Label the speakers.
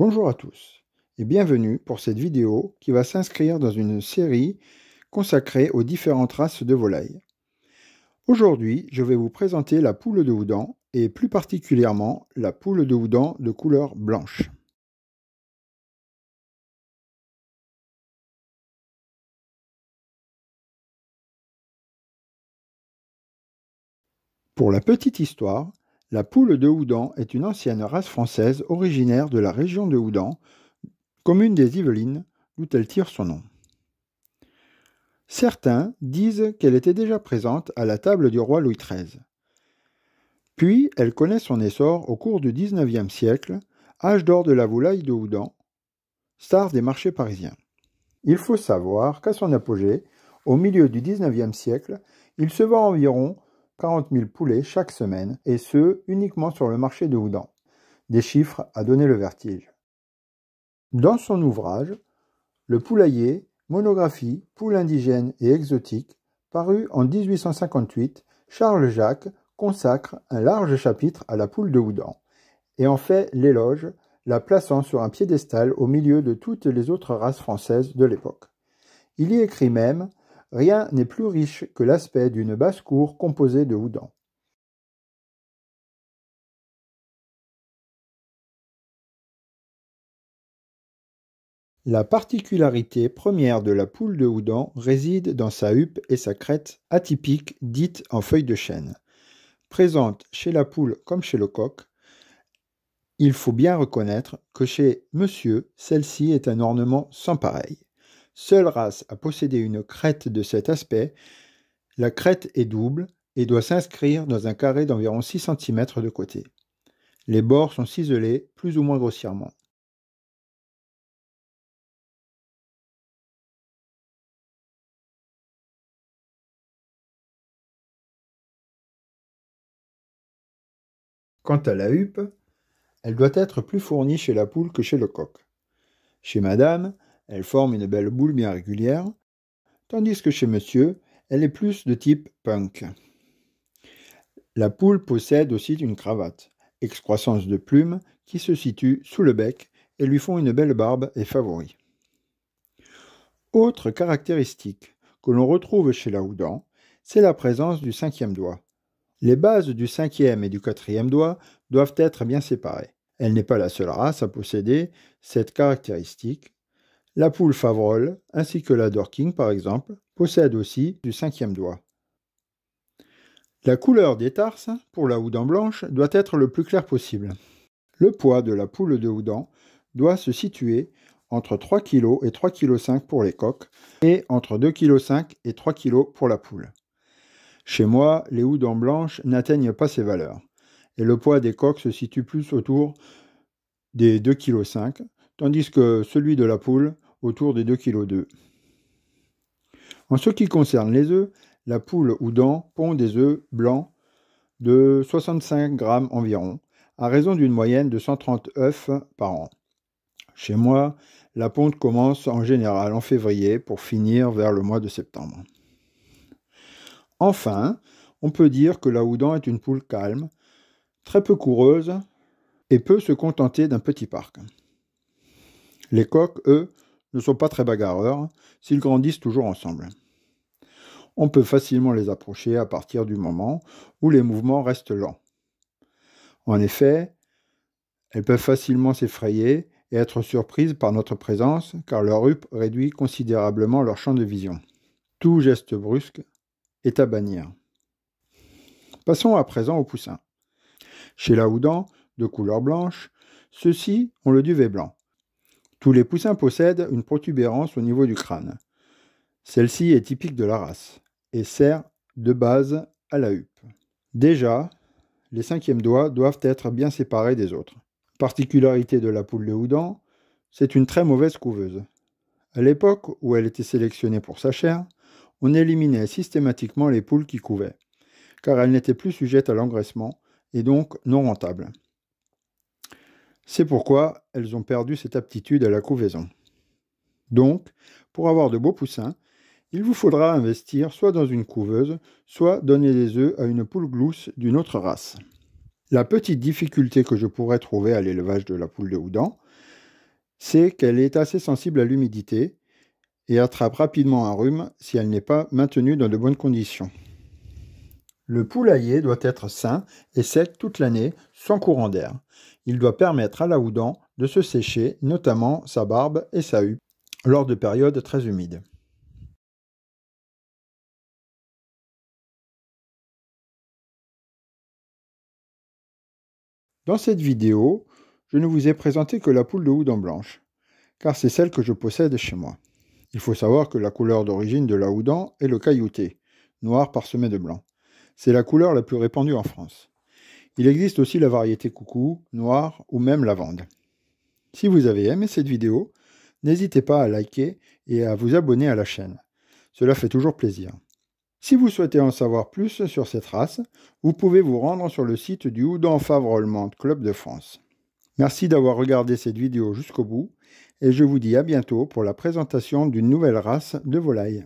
Speaker 1: Bonjour à tous et bienvenue pour cette vidéo qui va s'inscrire dans une série consacrée aux différentes races de volailles. Aujourd'hui, je vais vous présenter la poule de Houdan et plus particulièrement la poule de Houdan de couleur blanche. Pour la petite histoire, la poule de Houdan est une ancienne race française originaire de la région de Houdan, commune des Yvelines, d'où elle tire son nom. Certains disent qu'elle était déjà présente à la table du roi Louis XIII. Puis elle connaît son essor au cours du XIXe siècle, âge d'or de la volaille de Houdan, star des marchés parisiens. Il faut savoir qu'à son apogée, au milieu du XIXe siècle, il se vend environ 40 000 poulets chaque semaine, et ce, uniquement sur le marché de Houdan. Des chiffres à donner le vertige. Dans son ouvrage, Le poulailler, monographie, poules indigènes et exotiques, paru en 1858, Charles Jacques consacre un large chapitre à la poule de Houdan, et en fait l'éloge, la plaçant sur un piédestal au milieu de toutes les autres races françaises de l'époque. Il y écrit même Rien n'est plus riche que l'aspect d'une basse-cour composée de houdan. La particularité première de la poule de houdan réside dans sa huppe et sa crête atypique dite en feuilles de chêne. Présente chez la poule comme chez le coq, il faut bien reconnaître que chez monsieur, celle-ci est un ornement sans pareil seule race à posséder une crête de cet aspect, la crête est double et doit s'inscrire dans un carré d'environ 6 cm de côté. Les bords sont ciselés plus ou moins grossièrement. Quant à la huppe, elle doit être plus fournie chez la poule que chez le coq. Chez madame, elle forme une belle boule bien régulière, tandis que chez monsieur, elle est plus de type punk. La poule possède aussi une cravate, excroissance de plumes qui se situe sous le bec et lui font une belle barbe et favoris. Autre caractéristique que l'on retrouve chez la houdan, c'est la présence du cinquième doigt. Les bases du cinquième et du quatrième doigt doivent être bien séparées. Elle n'est pas la seule race à posséder cette caractéristique, la poule favrole, ainsi que la Dorking par exemple, possèdent aussi du cinquième doigt. La couleur des tarses, pour la houdan blanche, doit être le plus clair possible. Le poids de la poule de houdan doit se situer entre 3 kg et 3,5 kg pour les coques et entre 2,5 kg et 3 kg pour la poule. Chez moi, les houdans blanches n'atteignent pas ces valeurs et le poids des coques se situe plus autour des 2,5 kg tandis que celui de la poule autour des 2,2 kg. En ce qui concerne les œufs, la poule houdan pond des œufs blancs de 65 g environ, à raison d'une moyenne de 130 œufs par an. Chez moi, la ponte commence en général en février pour finir vers le mois de septembre. Enfin, on peut dire que la houdan est une poule calme, très peu coureuse et peut se contenter d'un petit parc. Les coqs, eux, ne sont pas très bagarreurs s'ils grandissent toujours ensemble. On peut facilement les approcher à partir du moment où les mouvements restent lents. En effet, elles peuvent facilement s'effrayer et être surprises par notre présence car leur huppe réduit considérablement leur champ de vision. Tout geste brusque est à bannir. Passons à présent aux poussins. Chez l'aoudan, de couleur blanche, ceux-ci ont le duvet blanc, tous les poussins possèdent une protubérance au niveau du crâne. Celle-ci est typique de la race et sert de base à la huppe. Déjà, les cinquièmes doigts doivent être bien séparés des autres. Particularité de la poule de Houdan, c'est une très mauvaise couveuse. À l'époque où elle était sélectionnée pour sa chair, on éliminait systématiquement les poules qui couvaient, car elles n'étaient plus sujettes à l'engraissement et donc non rentables. C'est pourquoi elles ont perdu cette aptitude à la couvaison. Donc, pour avoir de beaux poussins, il vous faudra investir soit dans une couveuse, soit donner des œufs à une poule glousse d'une autre race. La petite difficulté que je pourrais trouver à l'élevage de la poule de Houdan, c'est qu'elle est assez sensible à l'humidité et attrape rapidement un rhume si elle n'est pas maintenue dans de bonnes conditions. Le poulailler doit être sain et sec toute l'année, sans courant d'air. Il doit permettre à la houdan de se sécher, notamment sa barbe et sa huppe, lors de périodes très humides. Dans cette vidéo, je ne vous ai présenté que la poule de houdan blanche, car c'est celle que je possède chez moi. Il faut savoir que la couleur d'origine de la houdan est le caillouté, noir parsemé de blanc. C'est la couleur la plus répandue en France. Il existe aussi la variété coucou, noire ou même lavande. Si vous avez aimé cette vidéo, n'hésitez pas à liker et à vous abonner à la chaîne. Cela fait toujours plaisir. Si vous souhaitez en savoir plus sur cette race, vous pouvez vous rendre sur le site du Houdan Favre Club de France. Merci d'avoir regardé cette vidéo jusqu'au bout et je vous dis à bientôt pour la présentation d'une nouvelle race de volaille.